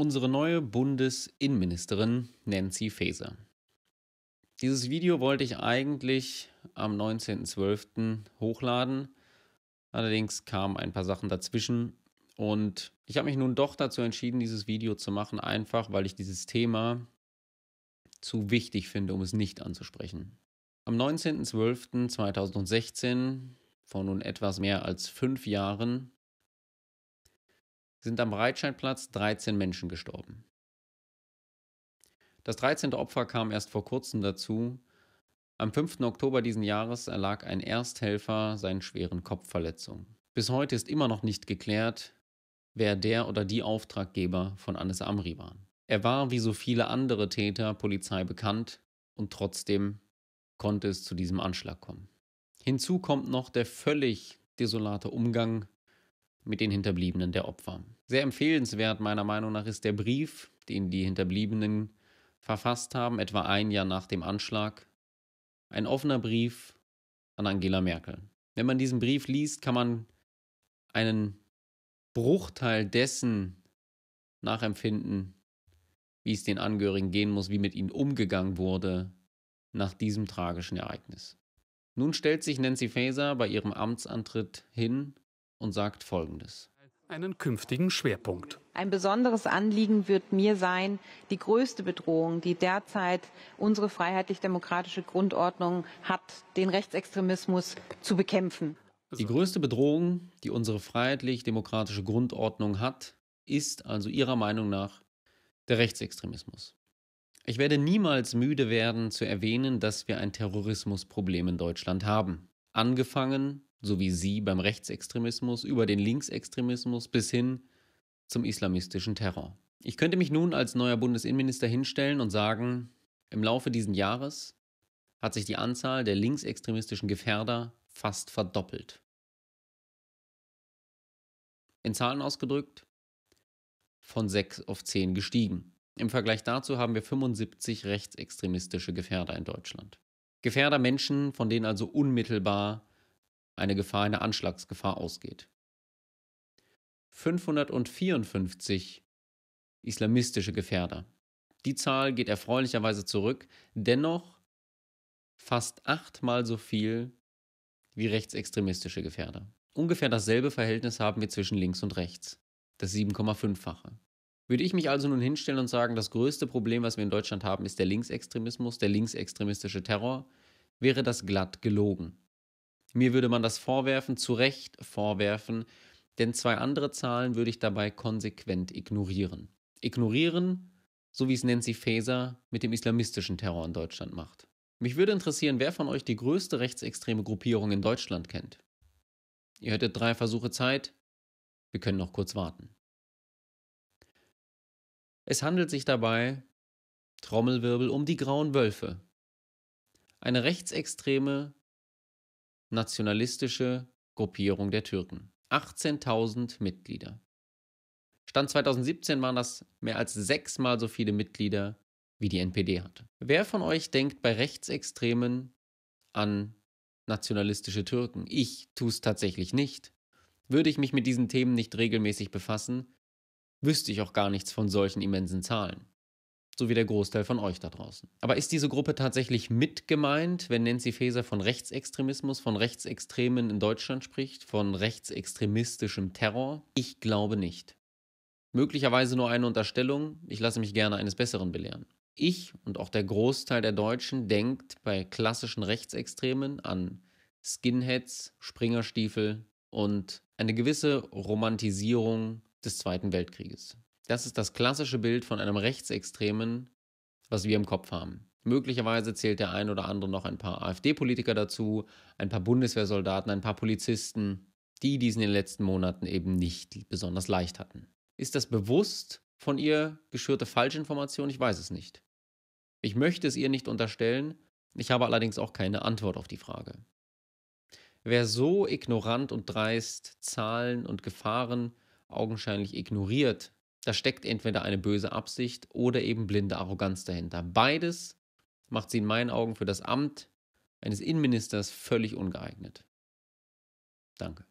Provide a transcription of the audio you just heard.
unsere neue Bundesinnenministerin Nancy Faeser. Dieses Video wollte ich eigentlich am 19.12. hochladen. Allerdings kamen ein paar Sachen dazwischen und ich habe mich nun doch dazu entschieden, dieses Video zu machen, einfach weil ich dieses Thema zu wichtig finde, um es nicht anzusprechen. Am 19.12.2016, vor nun etwas mehr als fünf Jahren, sind am Breitscheidplatz 13 Menschen gestorben. Das 13. Opfer kam erst vor kurzem dazu. Am 5. Oktober diesen Jahres erlag ein Ersthelfer seinen schweren Kopfverletzungen. Bis heute ist immer noch nicht geklärt, wer der oder die Auftraggeber von Anis Amri war. Er war wie so viele andere Täter Polizei bekannt und trotzdem konnte es zu diesem Anschlag kommen. Hinzu kommt noch der völlig desolate Umgang mit den Hinterbliebenen der Opfer. Sehr empfehlenswert meiner Meinung nach ist der Brief, den die Hinterbliebenen verfasst haben, etwa ein Jahr nach dem Anschlag. Ein offener Brief an Angela Merkel. Wenn man diesen Brief liest, kann man einen Bruchteil dessen nachempfinden, wie es den Angehörigen gehen muss, wie mit ihnen umgegangen wurde nach diesem tragischen Ereignis. Nun stellt sich Nancy Faeser bei ihrem Amtsantritt hin und sagt Folgendes. Einen künftigen Schwerpunkt. Ein besonderes Anliegen wird mir sein, die größte Bedrohung, die derzeit unsere freiheitlich-demokratische Grundordnung hat, den Rechtsextremismus zu bekämpfen. Die größte Bedrohung, die unsere freiheitlich-demokratische Grundordnung hat, ist also Ihrer Meinung nach der Rechtsextremismus. Ich werde niemals müde werden zu erwähnen, dass wir ein Terrorismusproblem in Deutschland haben. Angefangen so wie sie beim Rechtsextremismus, über den Linksextremismus bis hin zum islamistischen Terror. Ich könnte mich nun als neuer Bundesinnenminister hinstellen und sagen, im Laufe dieses Jahres hat sich die Anzahl der linksextremistischen Gefährder fast verdoppelt. In Zahlen ausgedrückt, von 6 auf 10 gestiegen. Im Vergleich dazu haben wir 75 rechtsextremistische Gefährder in Deutschland. Gefährder Menschen, von denen also unmittelbar eine Gefahr, eine Anschlagsgefahr ausgeht. 554 islamistische Gefährder. Die Zahl geht erfreulicherweise zurück, dennoch fast achtmal so viel wie rechtsextremistische Gefährder. Ungefähr dasselbe Verhältnis haben wir zwischen links und rechts, das 7,5-fache. Würde ich mich also nun hinstellen und sagen, das größte Problem, was wir in Deutschland haben, ist der Linksextremismus, der linksextremistische Terror, wäre das glatt gelogen. Mir würde man das vorwerfen, zu Recht vorwerfen, denn zwei andere Zahlen würde ich dabei konsequent ignorieren. Ignorieren, so wie es Nancy Faeser mit dem islamistischen Terror in Deutschland macht. Mich würde interessieren, wer von euch die größte rechtsextreme Gruppierung in Deutschland kennt. Ihr hättet drei Versuche Zeit, wir können noch kurz warten. Es handelt sich dabei, Trommelwirbel, um die grauen Wölfe. Eine rechtsextreme nationalistische Gruppierung der Türken. 18.000 Mitglieder. Stand 2017 waren das mehr als sechsmal so viele Mitglieder, wie die NPD hatte. Wer von euch denkt bei Rechtsextremen an nationalistische Türken? Ich tue es tatsächlich nicht. Würde ich mich mit diesen Themen nicht regelmäßig befassen, wüsste ich auch gar nichts von solchen immensen Zahlen so wie der Großteil von euch da draußen. Aber ist diese Gruppe tatsächlich mit gemeint, wenn Nancy Faeser von Rechtsextremismus, von Rechtsextremen in Deutschland spricht, von rechtsextremistischem Terror? Ich glaube nicht. Möglicherweise nur eine Unterstellung, ich lasse mich gerne eines Besseren belehren. Ich und auch der Großteil der Deutschen denkt bei klassischen Rechtsextremen an Skinheads, Springerstiefel und eine gewisse Romantisierung des Zweiten Weltkrieges. Das ist das klassische Bild von einem Rechtsextremen, was wir im Kopf haben. Möglicherweise zählt der ein oder andere noch ein paar AfD-Politiker dazu, ein paar Bundeswehrsoldaten, ein paar Polizisten, die diesen in den letzten Monaten eben nicht besonders leicht hatten. Ist das bewusst von ihr geschürte Falschinformation? Ich weiß es nicht. Ich möchte es ihr nicht unterstellen, ich habe allerdings auch keine Antwort auf die Frage. Wer so ignorant und dreist Zahlen und Gefahren augenscheinlich ignoriert, da steckt entweder eine böse Absicht oder eben blinde Arroganz dahinter. Beides macht sie in meinen Augen für das Amt eines Innenministers völlig ungeeignet. Danke.